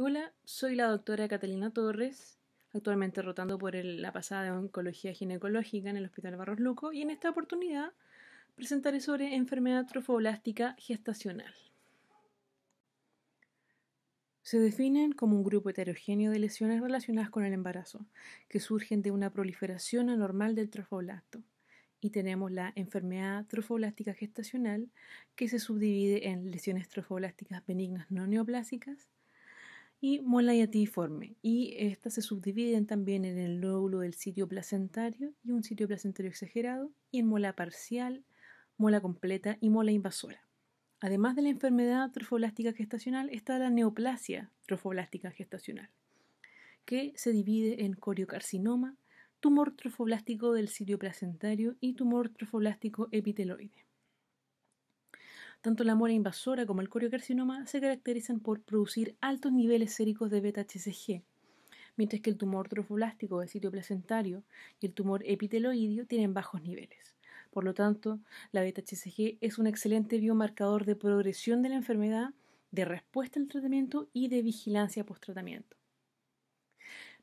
Hola, soy la doctora Catalina Torres, actualmente rotando por la pasada de oncología ginecológica en el Hospital Barros Luco y en esta oportunidad presentaré sobre enfermedad trofoblástica gestacional. Se definen como un grupo heterogéneo de lesiones relacionadas con el embarazo, que surgen de una proliferación anormal del trofoblasto. Y tenemos la enfermedad trofoblástica gestacional, que se subdivide en lesiones trofoblásticas benignas no neoplásicas y molaiatiforme. Y estas se subdividen también en el lóbulo del sitio placentario y un sitio placentario exagerado, y en mola parcial, mola completa y mola invasora. Además de la enfermedad trofoblástica gestacional, está la neoplasia trofoblástica gestacional, que se divide en coriocarcinoma, tumor trofoblástico del sitio placentario y tumor trofoblástico epiteloide. Tanto la mora invasora como el coriocarcinoma se caracterizan por producir altos niveles séricos de beta-HCG, mientras que el tumor trofoblástico de sitio placentario y el tumor epiteloidio tienen bajos niveles. Por lo tanto, la beta-HCG es un excelente biomarcador de progresión de la enfermedad, de respuesta al tratamiento y de vigilancia post-tratamiento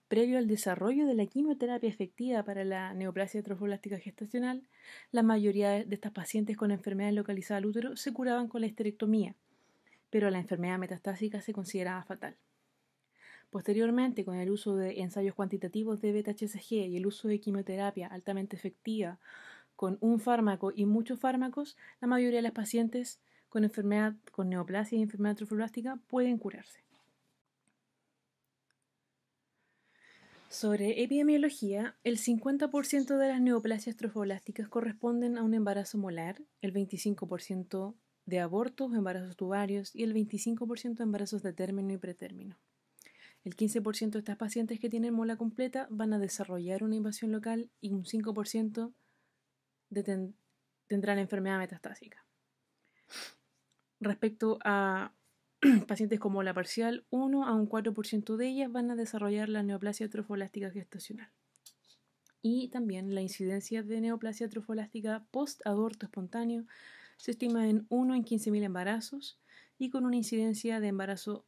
previo al desarrollo de la quimioterapia efectiva para la neoplasia trofoblástica gestacional, la mayoría de estas pacientes con enfermedad localizada al útero se curaban con la esterectomía, pero la enfermedad metastásica se consideraba fatal. Posteriormente, con el uso de ensayos cuantitativos de beta-HCG y el uso de quimioterapia altamente efectiva con un fármaco y muchos fármacos, la mayoría de las pacientes con enfermedad con neoplasia y enfermedad trofoblástica pueden curarse. Sobre epidemiología, el 50% de las neoplasias trofoblásticas corresponden a un embarazo molar, el 25% de abortos, embarazos tubarios y el 25% de embarazos de término y pretérmino. El 15% de estas pacientes que tienen mola completa van a desarrollar una invasión local y un 5% tendrán enfermedad metastásica. Respecto a pacientes como la parcial, 1 a un 4% de ellas van a desarrollar la neoplasia trofolástica gestacional. Y también la incidencia de neoplasia trofolástica post-aborto espontáneo se estima en 1 en 15.000 embarazos y con una incidencia de embarazo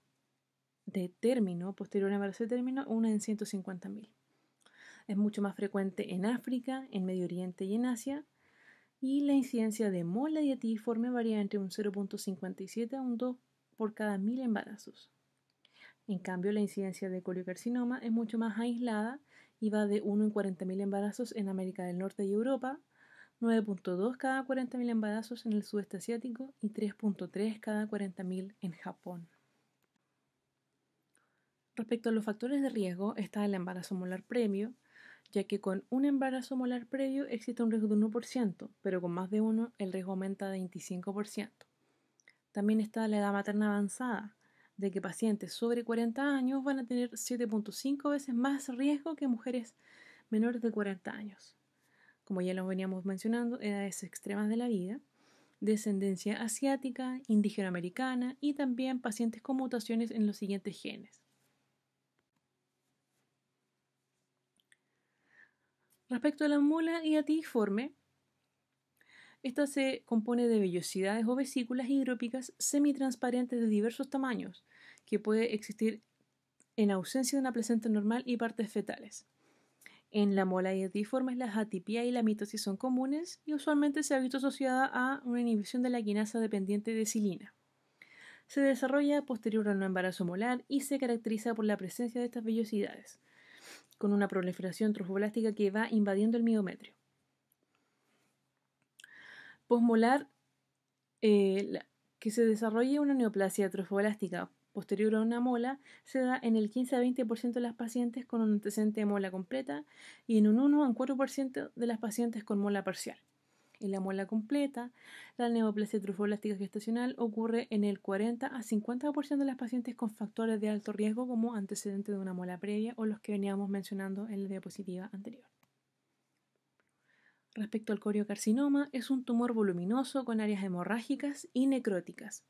de término, posterior a embarazo de término, 1 en 150.000. Es mucho más frecuente en África, en Medio Oriente y en Asia, y la incidencia de mola diatiforme varía entre un 0.57 a un 2 por cada mil embarazos. En cambio, la incidencia de coliocarcinoma es mucho más aislada y va de 1 en 40.000 embarazos en América del Norte y Europa, 9.2 cada 40.000 embarazos en el sudeste asiático y 3.3 cada 40.000 en Japón. Respecto a los factores de riesgo está el embarazo molar previo, ya que con un embarazo molar previo existe un riesgo de 1%, pero con más de uno el riesgo aumenta a 25%. También está la edad materna avanzada, de que pacientes sobre 40 años van a tener 7.5 veces más riesgo que mujeres menores de 40 años. Como ya lo veníamos mencionando, edades extremas de la vida, descendencia asiática, indígena americana y también pacientes con mutaciones en los siguientes genes. Respecto a la mula y atiforme, esta se compone de vellosidades o vesículas hidrópicas semitransparentes de diversos tamaños, que puede existir en ausencia de una placenta normal y partes fetales. En la mola diformes, las atipia y la mitosis son comunes y usualmente se ha visto asociada a una inhibición de la quinasa dependiente de silina. Se desarrolla posterior a un embarazo molar y se caracteriza por la presencia de estas vellosidades, con una proliferación trofoblástica que va invadiendo el miometrio. Posmolar, eh, que se desarrolle una neoplasia trofoblástica posterior a una mola se da en el 15 a 20% de las pacientes con un antecedente de mola completa y en un 1 a un 4% de las pacientes con mola parcial. En la mola completa, la neoplasia trofoblástica gestacional ocurre en el 40 a 50% de las pacientes con factores de alto riesgo como antecedente de una mola previa o los que veníamos mencionando en la diapositiva anterior. Respecto al coriocarcinoma, es un tumor voluminoso con áreas hemorrágicas y necróticas.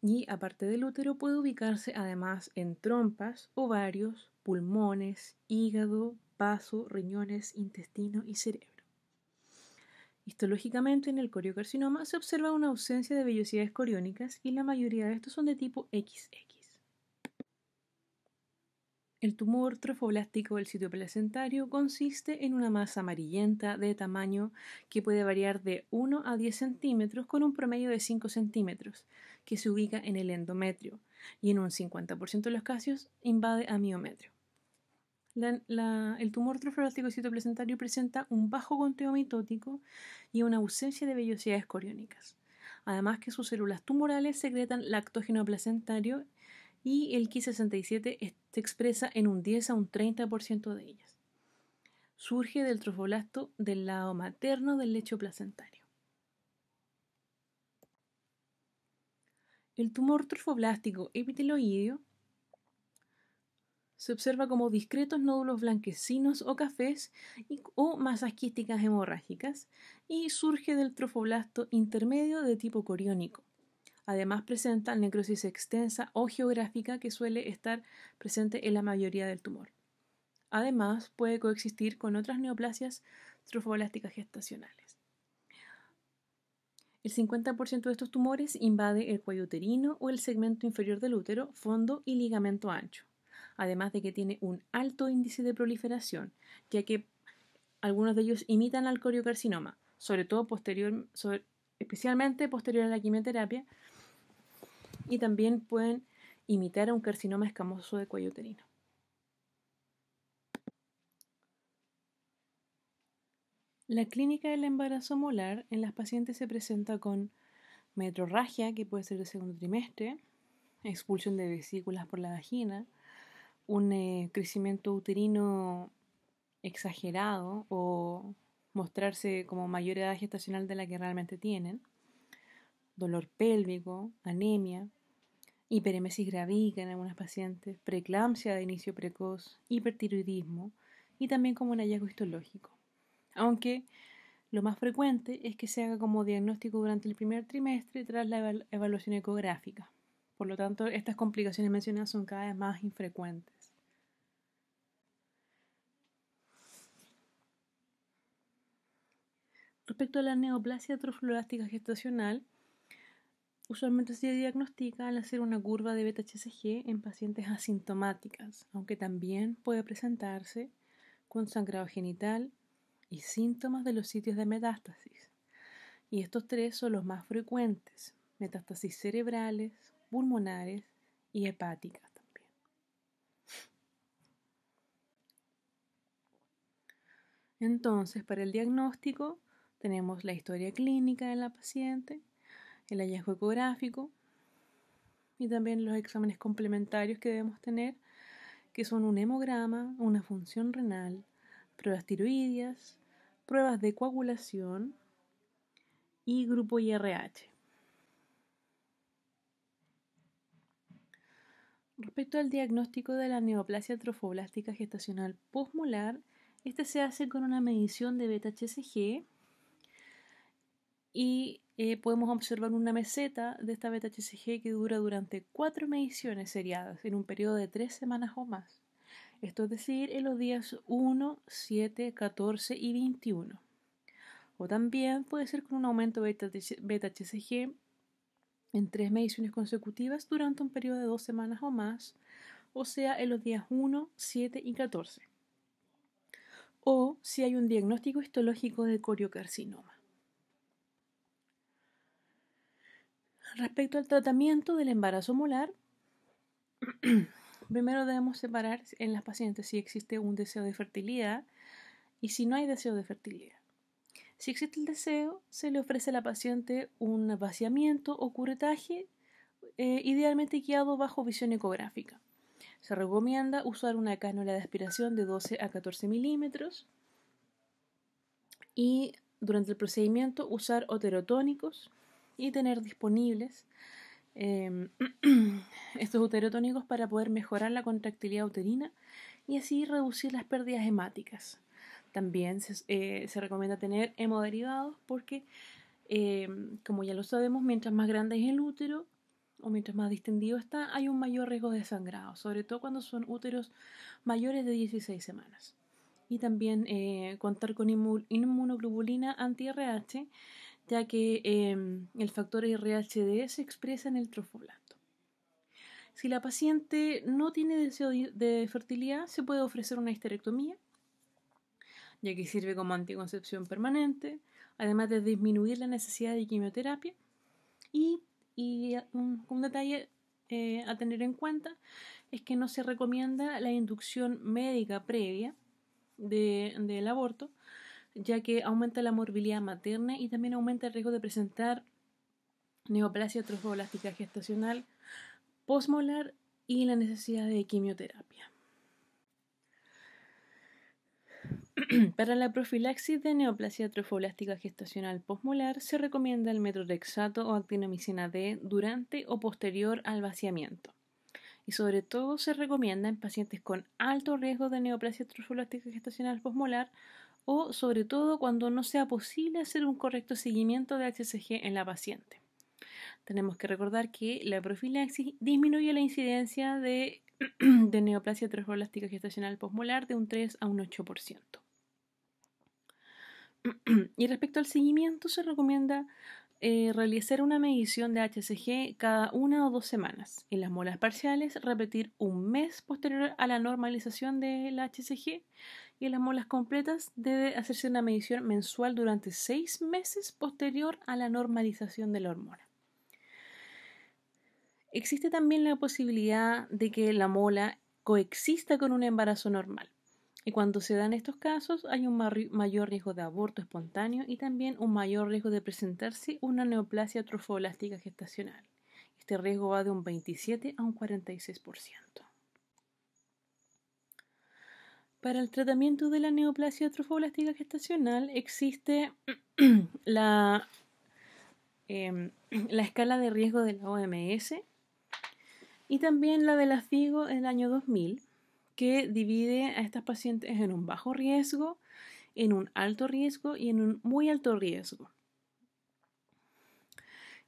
Y aparte del útero puede ubicarse además en trompas, ovarios, pulmones, hígado, vaso, riñones, intestino y cerebro. Histológicamente, en el coriocarcinoma se observa una ausencia de vellosidades coriónicas y la mayoría de estos son de tipo XX. El tumor trofoblástico del sitio placentario consiste en una masa amarillenta de tamaño que puede variar de 1 a 10 centímetros con un promedio de 5 centímetros, que se ubica en el endometrio y en un 50% de los casos invade a miometrio. el tumor trofoblástico del sitio placentario presenta un bajo conteo mitótico y una ausencia de vellosidades coriónicas. Además que sus células tumorales secretan lactógeno placentario y el Ki67 se expresa en un 10 a un 30% de ellas. Surge del trofoblasto del lado materno del lecho placentario. El tumor trofoblástico epiteloideo se observa como discretos nódulos blanquecinos o cafés o masas quísticas hemorrágicas y surge del trofoblasto intermedio de tipo coriónico. Además presenta necrosis extensa o geográfica que suele estar presente en la mayoría del tumor. Además, puede coexistir con otras neoplasias trofoblásticas gestacionales. El 50% de estos tumores invade el cuello uterino o el segmento inferior del útero, fondo y ligamento ancho, además de que tiene un alto índice de proliferación, ya que algunos de ellos imitan al coriocarcinoma, sobre todo posterior, especialmente posterior a la quimioterapia, y también pueden imitar a un carcinoma escamoso de cuello uterino. La clínica del embarazo molar en las pacientes se presenta con metrorragia, que puede ser del segundo trimestre, expulsión de vesículas por la vagina, un eh, crecimiento uterino exagerado o mostrarse como mayor edad gestacional de la que realmente tienen, dolor pélvico, anemia, hiperemesis gravica en algunas pacientes, preeclampsia de inicio precoz, hipertiroidismo y también como un hallazgo histológico. Aunque lo más frecuente es que se haga como diagnóstico durante el primer trimestre tras la evaluación ecográfica. Por lo tanto, estas complicaciones mencionadas son cada vez más infrecuentes. Respecto a la neoplasia troflorástica gestacional, Usualmente se diagnostica al hacer una curva de beta en pacientes asintomáticas, aunque también puede presentarse con sangrado genital y síntomas de los sitios de metástasis. Y estos tres son los más frecuentes, metástasis cerebrales, pulmonares y hepáticas también. Entonces, para el diagnóstico tenemos la historia clínica de la paciente, el hallazgo ecográfico y también los exámenes complementarios que debemos tener, que son un hemograma, una función renal, pruebas tiroideas, pruebas de coagulación y grupo IRH. Respecto al diagnóstico de la neoplasia trofoblástica gestacional posmolar, este se hace con una medición de beta-HCG y eh, podemos observar una meseta de esta beta-HCG que dura durante cuatro mediciones seriadas en un periodo de tres semanas o más. Esto es decir, en los días 1, 7, 14 y 21. O también puede ser con un aumento beta-HCG en tres mediciones consecutivas durante un periodo de dos semanas o más, o sea, en los días 1, 7 y 14. O si hay un diagnóstico histológico de coriocarcinoma. Respecto al tratamiento del embarazo molar, primero debemos separar en las pacientes si existe un deseo de fertilidad y si no hay deseo de fertilidad. Si existe el deseo, se le ofrece a la paciente un vaciamiento o curetaje eh, idealmente guiado bajo visión ecográfica. Se recomienda usar una cánula de aspiración de 12 a 14 milímetros y durante el procedimiento usar oterotónicos y tener disponibles em, estos uterotónicos para poder mejorar la contractilidad uterina y así reducir las pérdidas hemáticas. También se, eh, recomienda tener hemoderivados porque, em, como ya lo sabemos, mientras más grande es el útero o mientras más distendido está, hay un mayor riesgo de sangrado, sobre todo cuando son úteros mayores de 16 semanas. Y también eh, contar con inmunoglobulina anti-RH ya que em, el factor RHD se expresa en el trofoblasto. Si la paciente no tiene deseo de fertilidad, se puede ofrecer una histerectomía, ya que sirve como anticoncepción permanente, además de disminuir la necesidad de quimioterapia. Y, un, detalle eh, a tener en cuenta es que no se recomienda la inducción médica previa del aborto, ya que aumenta la morbilidad materna y también aumenta el riesgo de presentar neoplasia trofoblástica gestacional posmolar y la necesidad de quimioterapia. Para la profilaxis de neoplasia trofoblástica gestacional posmolar se recomienda el metrorexato o actinomicina D durante o posterior al vaciamiento. Y sobre todo se recomienda en pacientes con alto riesgo de neoplasia trofoblástica gestacional posmolar o sobre todo cuando no sea posible hacer un correcto seguimiento de HCG en la paciente. Tenemos que recordar que la profilaxis disminuye la incidencia de, neoplasia trofoblástica gestacional posmolar de un 3 a un 8%. Y respecto al seguimiento, se recomienda eh, realizar una medición de HCG cada una o dos semanas. En las molas parciales, repetir un mes posterior a la normalización del HCG. Y en las molas completas, debe hacerse una medición mensual durante seis meses posterior a la normalización de la hormona. Existe también la posibilidad de que la mola coexista con un embarazo normal. Y cuando se dan estos casos, hay un mayor riesgo de aborto espontáneo y también un mayor riesgo de presentarse una neoplasia trofoblástica gestacional. Este riesgo va de un 27 a un 46%. Para el tratamiento de la neoplasia trofoblástica gestacional existe la, em, la escala de riesgo de la OMS y también la de la FIGO en el año 2000, que divide a estas pacientes en un bajo riesgo, en un alto riesgo y en un muy alto riesgo.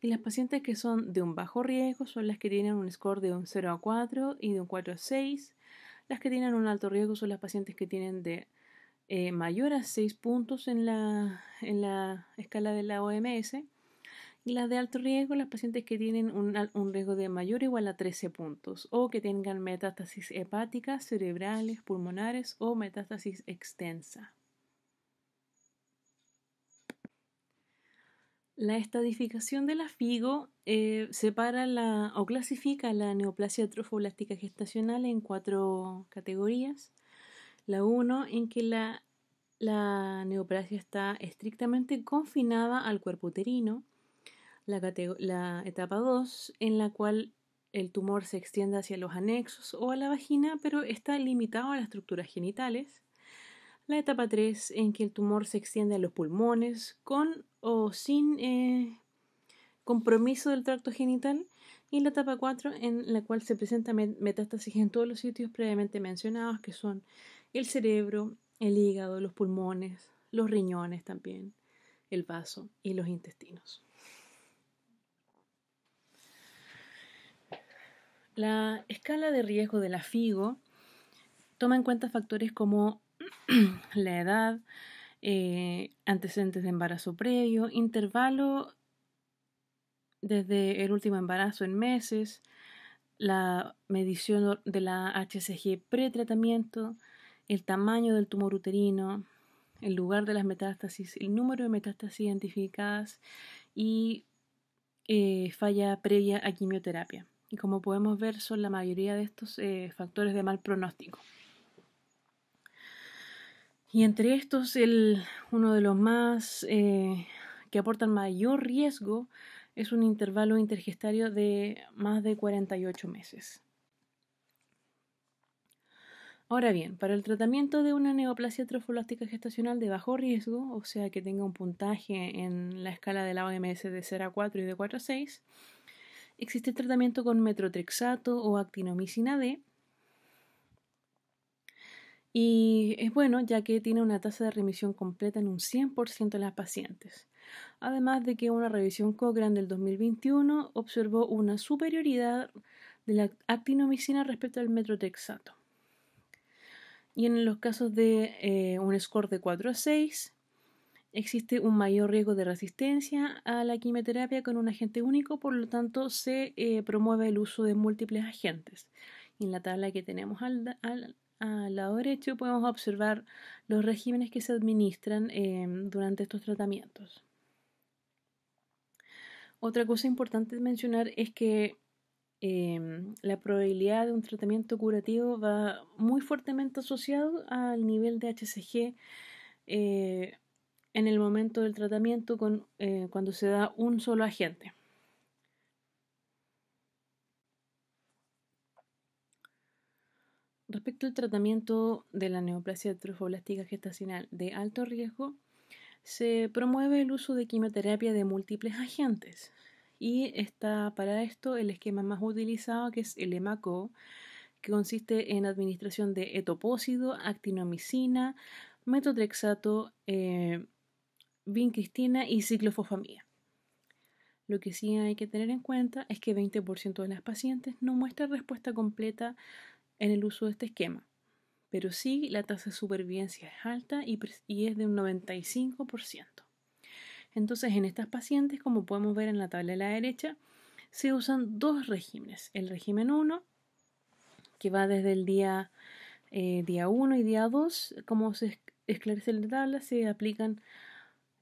Y las pacientes que son de un bajo riesgo son las que tienen un score de un 0 a 4 y de un 4 a 6. Las que tienen un alto riesgo son las pacientes que tienen de eh, mayor a 6 puntos en la, en la escala de la OMS las de alto riesgo, las pacientes que tienen un, riesgo de mayor o igual a 13 puntos o que tengan metástasis hepáticas, cerebrales, pulmonares o metástasis extensa. La estadificación de la FIGO eh, separa o clasifica la neoplasia trofoblástica gestacional en cuatro categorías. La 1, en que la neoplasia está estrictamente confinada al cuerpo uterino la, etapa 2, en la cual el tumor se extiende hacia los anexos o a la vagina, pero está limitado a las estructuras genitales. La etapa 3, en que el tumor se extiende a los pulmones con o sin eh, compromiso del tracto genital. Y la etapa 4, en la cual se presenta metástasis en todos los sitios previamente mencionados, que son el cerebro, el hígado, los pulmones, los riñones también, el vaso y los intestinos. La escala de riesgo de la FIGO toma en cuenta factores como la edad, eh, antecedentes de embarazo previo, intervalo desde el último embarazo en meses, la medición de la HCG pretratamiento, el tamaño del tumor uterino, el lugar de las metástasis, el número de metástasis identificadas y eh, falla previa a quimioterapia. Y como podemos ver, son la mayoría de estos eh, factores de mal pronóstico. Y entre estos, el, uno de los más eh, que aportan mayor riesgo es un intervalo intergestario de más de 48 meses. Ahora bien, para el tratamiento de una neoplasia trofolástica gestacional de bajo riesgo, o sea que tenga un puntaje en la escala de la OMS de 0 a 4 y de 4 a 6, existe tratamiento con metrotrexato o actinomicina D. Y es bueno ya que tiene una tasa de remisión completa en un 100% de las pacientes. Además de que una revisión Cochrane del 2021 observó una superioridad de la actinomicina respecto al metrotrexato. Y en los casos de eh, un score de 4 a 6, existe un mayor riesgo de resistencia a la quimioterapia con un agente único, por lo tanto se eh, promueve el uso de múltiples agentes. en la tabla que tenemos al, lado derecho podemos observar los regímenes que se administran eh, durante estos tratamientos. Otra cosa importante de mencionar es que eh, la probabilidad de un tratamiento curativo va muy fuertemente asociado al nivel de HCG en el momento del tratamiento con, eh, cuando se da un solo agente. Respecto al tratamiento de la neoplasia trofoblástica gestacional de alto riesgo, se promueve el uso de quimioterapia de múltiples agentes y está para esto el esquema más utilizado que es el EMACO, que consiste en administración de etopósido, actinomicina, metotrexato, eh, vincristina y ciclofosfamida. Lo que sí hay que tener en cuenta es que 20% de las pacientes no muestra respuesta completa en el uso de este esquema, pero sí la tasa de supervivencia es alta y, es de un 95%. Entonces, en estas pacientes, como podemos ver en la tabla de la derecha, se usan dos regímenes. El régimen 1, que va desde el día, eh, día 1 y día 2, como se esclarece en la tabla, se aplican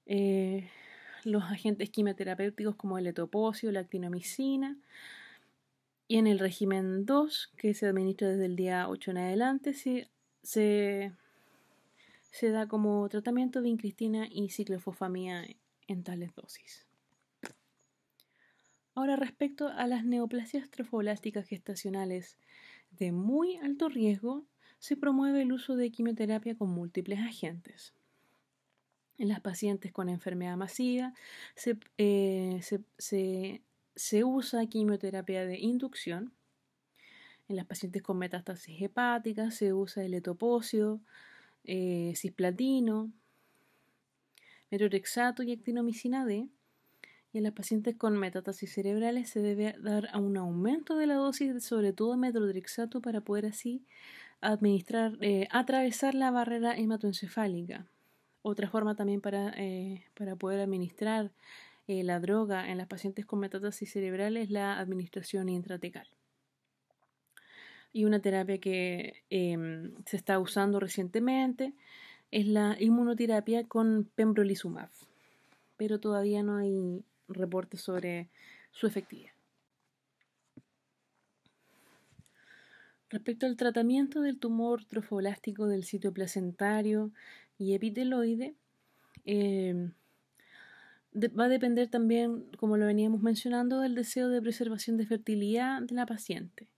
eh, los agentes quimioterapéuticos como el etoposio, la actinomicina, y en el régimen 2, que se administra desde el día 8 en adelante, se, da como tratamiento vincristina y ciclofosfamida en tales dosis. Ahora, respecto a las neoplasias trofoblásticas gestacionales de muy alto riesgo, se promueve el uso de quimioterapia con múltiples agentes. En las pacientes con enfermedad masiva eh, se, usa quimioterapia de inducción. En las pacientes con metástasis hepáticas se usa el etoposio, eh, cisplatino, metotrexato y actinomicina D. Y en las pacientes con metástasis cerebrales se debe dar a un aumento de la dosis, sobre todo metrodrexato, para poder así administrar, eh, atravesar la barrera hematoencefálica. Otra forma también para, eh, poder administrar eh, la droga en las pacientes con metástasis cerebral es la administración intratecal. Y una terapia que em, se está usando recientemente es la inmunoterapia con pembrolizumab, pero todavía no hay reportes sobre su efectividad. Respecto al tratamiento del tumor trofoblástico del sitio placentario, y epiteloide. Em, va a depender también, como lo veníamos mencionando, del deseo de preservación de fertilidad de la paciente.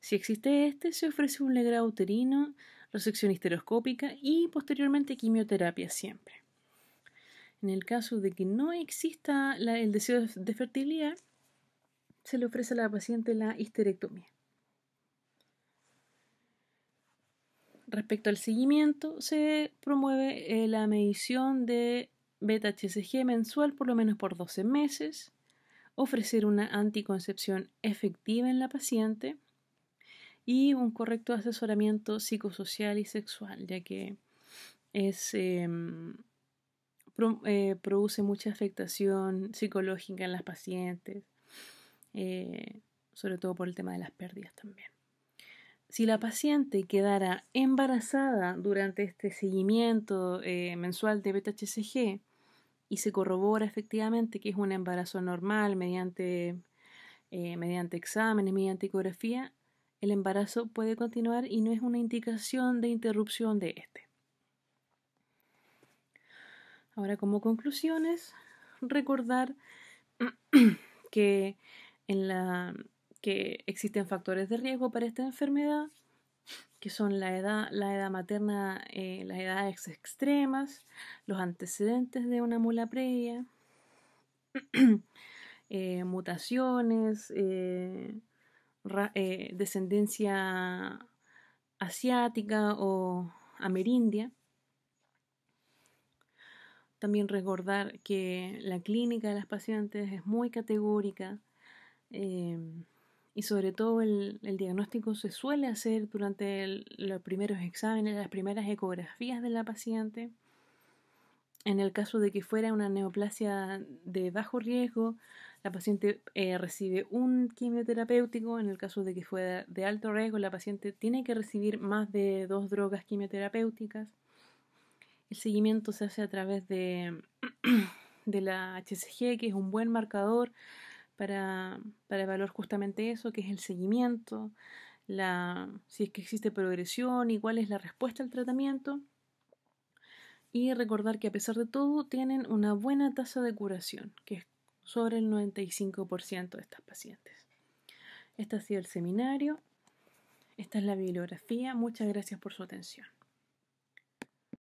Si existe este, se ofrece un legrado uterino, resección histeroscópica y posteriormente quimioterapia siempre. En el caso de que no exista el deseo de fertilidad, se le ofrece a la paciente la histerectomía. Respecto al seguimiento, se promueve eh, la medición de beta-HCG mensual por lo menos por 12 meses, ofrecer una anticoncepción efectiva en la paciente y un correcto asesoramiento psicosocial y sexual, ya que em, eh, produce mucha afectación psicológica en las pacientes, eh, sobre todo por el tema de las pérdidas también si la paciente quedara embarazada durante este seguimiento eh, mensual de beta y se corrobora efectivamente que es un embarazo normal mediante, eh, mediante exámenes, mediante ecografía, el embarazo puede continuar y no es una indicación de interrupción de este. Ahora, como conclusiones, recordar que en la que existen factores de riesgo para esta enfermedad, que son la edad, la edad materna, eh, las edades extremas, los antecedentes de una mula previa, eh, mutaciones, eh, descendencia asiática o amerindia. También recordar que la clínica de las pacientes es muy categórica y sobre todo el, diagnóstico se suele hacer durante los primeros exámenes, las primeras ecografías de la paciente. En el caso de que fuera una neoplasia de bajo riesgo, la paciente eh, recibe un quimioterapéutico. En el caso de que fuera de alto riesgo, la paciente tiene que recibir más de dos drogas quimioterapéuticas. El seguimiento se hace a través de, de la HCG, que es un buen marcador para, evaluar justamente eso, que es el seguimiento, la, si es que existe progresión y cuál es la respuesta al tratamiento. Y recordar que a pesar de todo tienen una buena tasa de curación, que es sobre el 95% de estas pacientes. Este ha sido el seminario, esta es la bibliografía, muchas gracias por su atención.